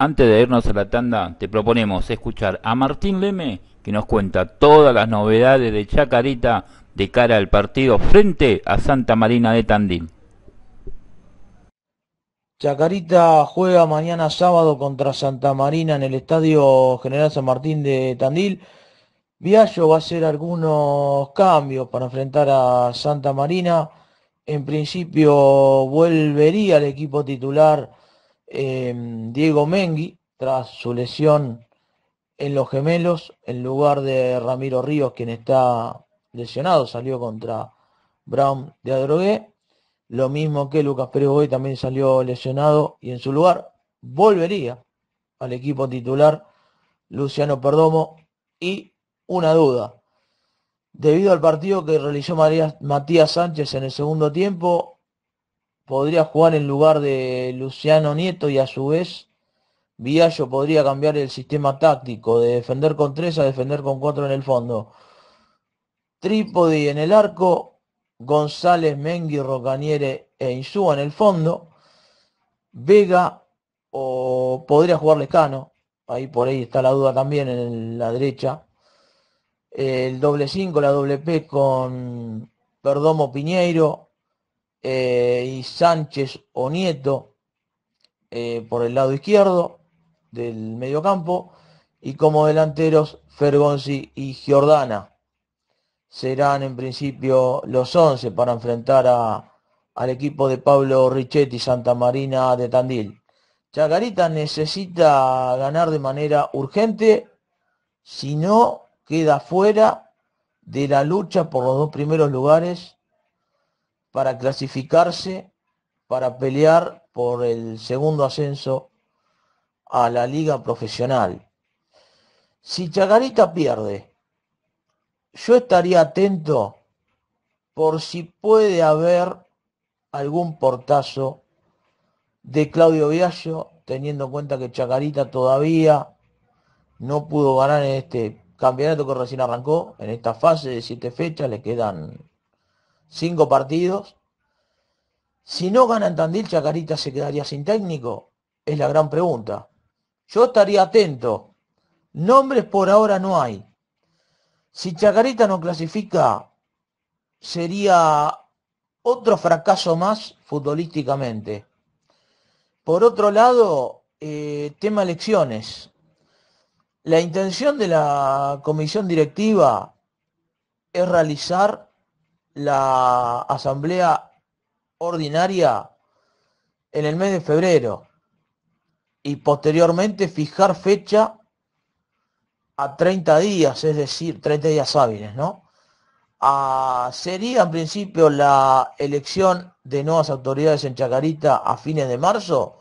Antes de irnos a la tanda, te proponemos escuchar a Martín Leme, que nos cuenta todas las novedades de Chacarita de cara al partido frente a Santa Marina de Tandil. Chacarita juega mañana sábado contra Santa Marina en el Estadio General San Martín de Tandil. Viallo va a hacer algunos cambios para enfrentar a Santa Marina. En principio volvería al equipo titular Em, Diego Mengui tras su lesión en los gemelos en lugar de Ramiro Ríos quien está lesionado, salió contra Brown de Adrogué, lo mismo que Lucas Pérez hoy también salió lesionado y en su lugar volvería al equipo titular Luciano Perdomo y una duda. Debido al partido que realizó Matías Sánchez en el segundo tiempo, podría jugar en lugar de Luciano Nieto y a su vez Viallo podría cambiar el sistema táctico de defender con tres a defender con cuatro en el fondo. Trípodi en el arco, González, Mengui, Rocaniere e Insúa en el fondo. Vega o podría jugar Lescano, ahí por ahí está la duda también en la derecha. El doble 5, la doble P con Perdomo Piñeiro, eh, y Sánchez o Nieto eh, por el lado izquierdo del mediocampo y como delanteros Fergonzi y Giordana. Serán en principio los 11 para enfrentar al equipo de Pablo Richetti Santa Marina de Tandil. Chacarita necesita ganar de manera urgente, si no queda fuera de la lucha por los dos primeros lugares para clasificarse para pelear por el segundo ascenso a la liga profesional. Si Chacarita pierde, yo estaría atento por si puede haber algún portazo de Claudio Viallo, teniendo en cuenta que Chacarita todavía no pudo ganar en este campeonato que recién arrancó, en esta fase de siete fechas, le quedan cinco partidos. Si no gana en Tandil, Chacarita se quedaría sin técnico, es la gran pregunta. Yo estaría atento. Nombres por ahora no hay. Si Chacarita no clasifica, sería otro fracaso más futbolísticamente. Por otro lado, eh, tema elecciones. La intención de la comisión directiva es realizar la asamblea ordinaria en el mes de febrero y posteriormente fijar fecha a 30 días, es decir, 30 días hábiles, ¿no? Ah, sería en principio la elección de nuevas autoridades en Chacarita a fines de marzo,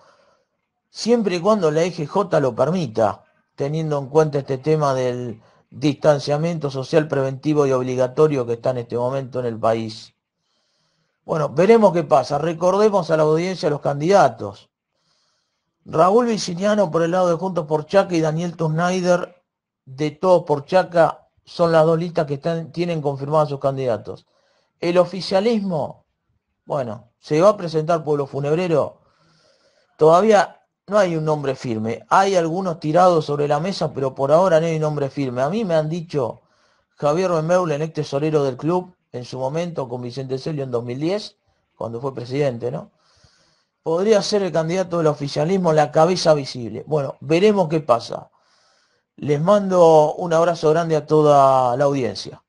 siempre y cuando la EGJ lo permita, teniendo en cuenta este tema del distanciamiento social preventivo y obligatorio que está en este momento en el país. Bueno, veremos qué pasa. Recordemos a la audiencia los candidatos. Raúl Viciniano por el lado de Juntos por Chaca y Daniel Tosnaider de Todos por Chaca son las dos listas que están, tienen confirmados sus candidatos. El oficialismo, bueno, se va a presentar Pueblo Funebrero. Todavía no hay un nombre firme. Hay algunos tirados sobre la mesa, pero por ahora no hay un nombre firme. A mí me han dicho Javier en ex tesorero del club, en su momento con Vicente Celio en 2010, cuando fue presidente, ¿no? Podría ser el candidato del oficialismo la cabeza visible. Bueno, veremos qué pasa. Les mando un abrazo grande a toda la audiencia.